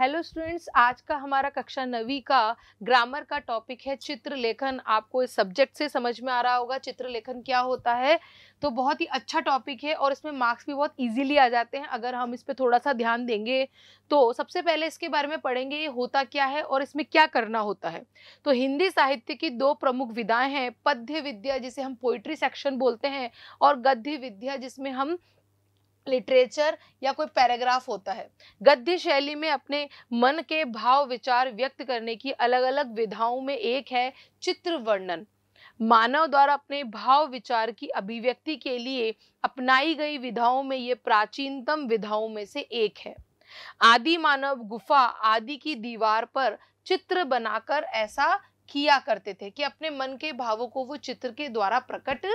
hello students आज का हमारा कक्षा नवी का ग्रामर का टॉपिक है चित्र लेखन आपको इस सब्जेक्ट से समझ में आ रहा होगा चित्र लेखन क्या होता है तो बहुत ही अच्छा टॉपिक है और इसमें मार्क्स भी बहुत इजीली आ जाते हैं अगर हम इस पर थोड़ा सा ध्यान देंगे तो सबसे पहले इसके बारे में पढ़ेंगे ये होता क्या है और इसमें क्या करना होता है तो हिंदी साहित्य की दो प्रमुख विधाएँ हैं पद्य विद्या जिसे हम पोइट्री सेक्शन बोलते हैं और गद्य विद्या जिसमें हम लिटरेचर या कोई पैराग्राफ होता है गद्य शैली में अपने मन के भाव विचार व्यक्त करने की अलग अलग विधाओं में एक है चित्र वर्णन मानव द्वारा अपने भाव विचार की अभिव्यक्ति के लिए अपनाई गई विधाओं में ये प्राचीनतम विधाओं में से एक है आदि मानव गुफा आदि की दीवार पर चित्र बनाकर ऐसा किया करते थे कि अपने मन के भावों को वो चित्र के द्वारा प्रकट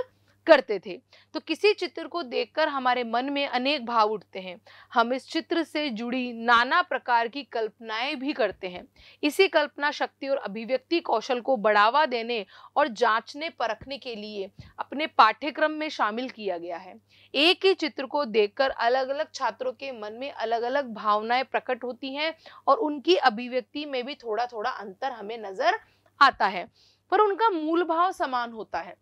करते थे तो किसी चित्र को देखकर हमारे मन में अनेक भाव उठते हैं हम इस चित्र से जुड़ी नाना प्रकार की कल्पनाएं भी करते हैं इसी कल्पना शक्ति और अभिव्यक्ति कौशल को बढ़ावा देने और जांचने परखने के लिए अपने पाठ्यक्रम में शामिल किया गया है एक ही चित्र को देखकर अलग अलग छात्रों के मन में अलग अलग भावनाएं प्रकट होती हैं और उनकी अभिव्यक्ति में भी थोड़ा थोड़ा अंतर हमें नजर आता है पर उनका मूल भाव समान होता है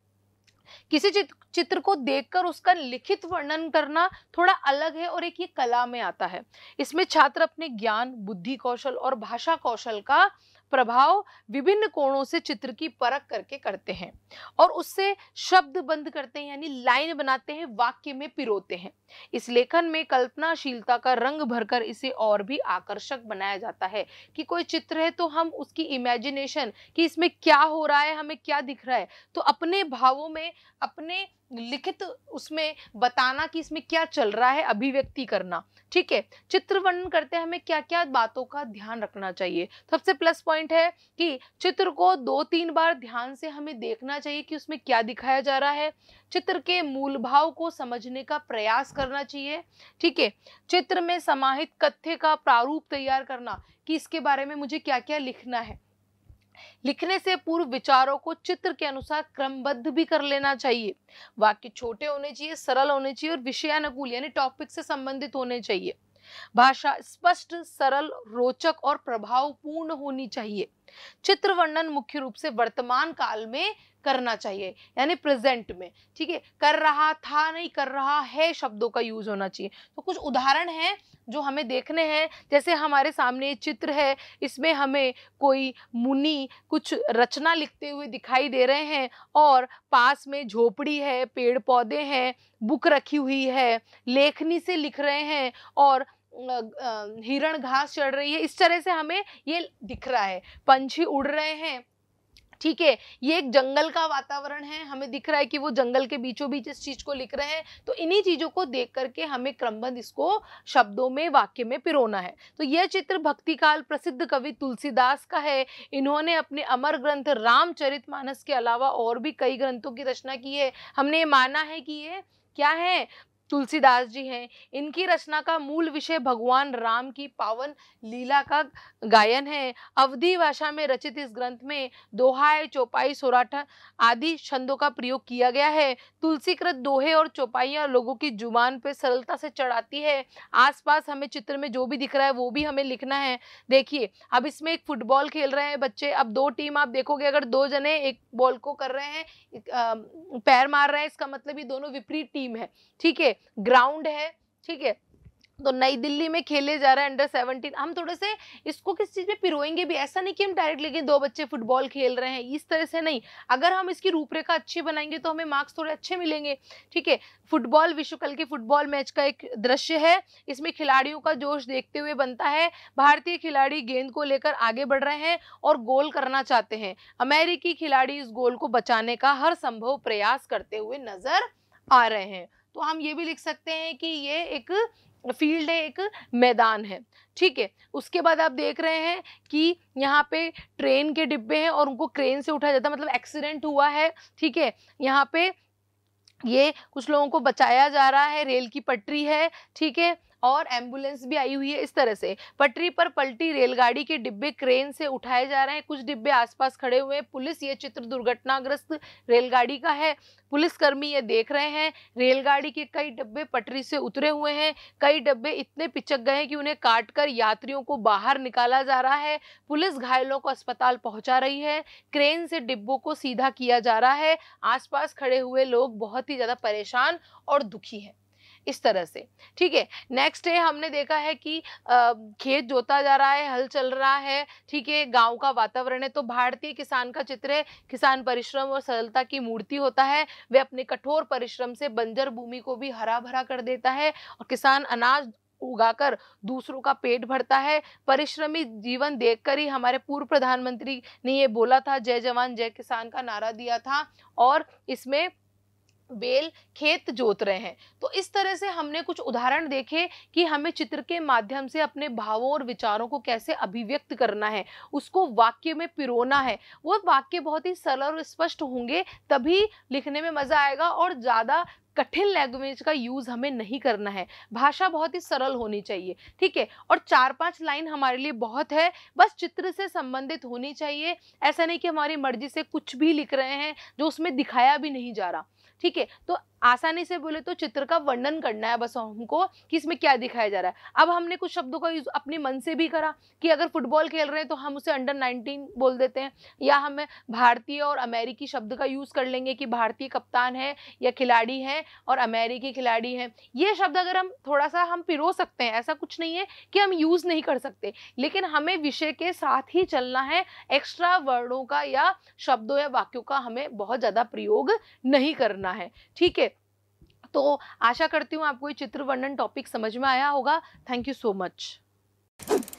किसी चित्र को देखकर उसका लिखित वर्णन करना थोड़ा अलग है और एक ये कला में आता है इसमें छात्र अपने ज्ञान बुद्धि कौशल और भाषा कौशल का प्रभाव विभिन्न कोणों से चित्र की परख करके करते हैं और उससे शब्द बंद करते हैं यानी लाइन बनाते हैं वाक्य में पिरोते हैं इस लेखन में कल्पनाशीलता का रंग भरकर इसे और भी आकर्षक बनाया जाता है कि कोई चित्र है तो हम उसकी इमेजिनेशन कि इसमें क्या हो रहा है हमें क्या दिख रहा है तो अपने भावों में अपने लिखित उसमें बताना कि इसमें क्या चल रहा है अभिव्यक्ति करना ठीक है चित्र वर्णन करते हमें क्या क्या बातों का ध्यान रखना चाहिए तो सबसे प्लस पॉइंट है कि चित्र को दो तीन बार ध्यान से हमें देखना चाहिए कि उसमें क्या दिखाया जा रहा है चित्र के मूल भाव को समझने का प्रयास करना चाहिए ठीक है चित्र में समाहित कथ्य का प्रारूप तैयार करना कि इसके बारे में मुझे क्या क्या लिखना है लिखने से पूर्व विचारों को चित्र के अनुसार क्रमबद्ध भी कर लेना चाहिए वाक्य छोटे होने चाहिए सरल होने चाहिए और विषयानुकूल यानी टॉपिक से संबंधित होने चाहिए भाषा स्पष्ट सरल रोचक और प्रभावपूर्ण होनी चाहिए चित्र वर्णन मुख्य रूप से वर्तमान काल में करना चाहिए यानी प्रेजेंट में ठीक है कर रहा था नहीं कर रहा है शब्दों का यूज होना चाहिए तो कुछ उदाहरण हैं जो हमें देखने हैं जैसे हमारे सामने चित्र है इसमें हमें कोई मुनि कुछ रचना लिखते हुए दिखाई दे रहे हैं और पास में झोपड़ी है पेड़ पौधे हैं बुक रखी हुई है लेखनी से लिख रहे हैं और हिरण घास चढ़ रही है इस तरह से हमें ये दिख रहा है पंछी उड़ रहे हैं ठीक है ये एक जंगल का वातावरण है हमें दिख रहा है कि वो जंगल के बीचों बीच इस चीज को लिख रहे हैं तो इन्हीं चीजों को देख करके हमें क्रमबद्ध इसको शब्दों में वाक्य में पिरोना है तो यह चित्र भक्ति काल प्रसिद्ध कवि तुलसीदास का है इन्होंने अपने अमर ग्रंथ रामचरित मानस के अलावा और भी कई ग्रंथों की रचना की है हमने ये माना है कि ये क्या है तुलसीदास जी हैं इनकी रचना का मूल विषय भगवान राम की पावन लीला का गायन है अवधि भाषा में रचित इस ग्रंथ में दोहाए चौपाई सोराठा आदि छंदों का प्रयोग किया गया है तुलसीकृत दोहे और चौपाइयाँ लोगों की जुबान पर सरलता से चढ़ाती है आसपास हमें चित्र में जो भी दिख रहा है वो भी हमें लिखना है देखिए अब इसमें एक फुटबॉल खेल रहे हैं बच्चे अब दो टीम आप देखोगे अगर दो जने एक बॉल को कर रहे हैं पैर मार रहे हैं इसका मतलब ये दोनों विपरीत टीम है ठीक है ग्राउंड है ठीक है तो नई दिल्ली में खेले जा रहा है अंडर सेवनटीन हम थोड़े से इसको किस चीज़ में पिरोएंगे भी ऐसा नहीं कि हम डायरेक्ट लेके दो बच्चे फुटबॉल खेल रहे हैं इस तरह से नहीं अगर हम इसकी रूपरेखा अच्छी बनाएंगे तो हमें मार्क्स थोड़े अच्छे मिलेंगे ठीक है फुटबॉल विश्व कल के फुटबॉल मैच का एक दृश्य है इसमें खिलाड़ियों का जोश देखते हुए बनता है भारतीय खिलाड़ी गेंद को लेकर आगे बढ़ रहे हैं और गोल करना चाहते हैं अमेरिकी खिलाड़ी इस गोल को बचाने का हर संभव प्रयास करते हुए नजर आ रहे हैं तो हम ये भी लिख सकते हैं कि ये एक फील्ड है एक मैदान है ठीक है उसके बाद आप देख रहे हैं कि यहाँ पे ट्रेन के डिब्बे हैं और उनको क्रेन से उठाया जाता है मतलब एक्सीडेंट हुआ है ठीक है यहाँ पे ये कुछ लोगों को बचाया जा रहा है रेल की पटरी है ठीक है और एम्बुलेंस भी आई हुई है इस तरह से पटरी पर पलटी रेलगाड़ी के डिब्बे क्रेन से उठाए जा रहे हैं कुछ डिब्बे आसपास खड़े हुए हैं पुलिस ये चित्र दुर्घटनाग्रस्त रेलगाड़ी का है पुलिसकर्मी ये देख रहे हैं रेलगाड़ी के कई डिब्बे पटरी से उतरे हुए हैं कई डिब्बे इतने पिचक गए हैं कि उन्हें काटकर यात्रियों को बाहर निकाला जा रहा है पुलिस घायलों को अस्पताल पहुंचा रही है क्रेन से डिब्बों को सीधा किया जा रहा है आसपास खड़े हुए लोग बहुत ही ज़्यादा परेशान और दुखी हैं इस तरह से ठीक है नेक्स्ट है हमने देखा है कि खेत जोता जा रहा है हल चल रहा है ठीक है गांव का वातावरण है तो भारतीय किसान का चित्र है किसान परिश्रम और सरलता की मूर्ति होता है वे अपने कठोर परिश्रम से बंजर भूमि को भी हरा भरा कर देता है और किसान अनाज उगाकर दूसरों का पेट भरता है परिश्रमी जीवन देखकर ही हमारे पूर्व प्रधानमंत्री ने ये बोला था जय जवान जय किसान का नारा दिया था और इसमें बेल खेत जोत रहे हैं तो इस तरह से हमने कुछ उदाहरण देखे कि हमें चित्र के माध्यम से अपने भावों और विचारों को कैसे अभिव्यक्त करना है उसको वाक्य में पिरोना है वो वाक्य बहुत ही सरल और स्पष्ट होंगे तभी लिखने में मज़ा आएगा और ज़्यादा कठिन लैंग्वेज का यूज़ हमें नहीं करना है भाषा बहुत ही सरल होनी चाहिए ठीक है और चार पांच लाइन हमारे लिए बहुत है बस चित्र से संबंधित होनी चाहिए ऐसा नहीं कि हमारी मर्जी से कुछ भी लिख रहे हैं जो उसमें दिखाया भी नहीं जा रहा ठीक है तो आसानी से बोले तो चित्र का वर्णन करना है बस हमको कि इसमें क्या दिखाया जा रहा है अब हमने कुछ शब्दों का यूज़ अपने मन से भी करा कि अगर फुटबॉल खेल रहे हैं तो हम उसे अंडर 19 बोल देते हैं या हमें भारतीय और अमेरिकी शब्द का यूज़ कर लेंगे कि भारतीय कप्तान है या खिलाड़ी है और अमेरिकी खिलाड़ी हैं ये शब्द अगर हम थोड़ा सा हम पिरो सकते हैं ऐसा कुछ नहीं है कि हम यूज़ नहीं कर सकते लेकिन हमें विषय के साथ ही चलना है एक्स्ट्रा वर्डों का या शब्दों या वाक्यों का हमें बहुत ज़्यादा प्रयोग नहीं करना है ठीक है तो आशा करती हूँ आपको ये चित्र वर्णन टॉपिक समझ में आया होगा थैंक यू सो मच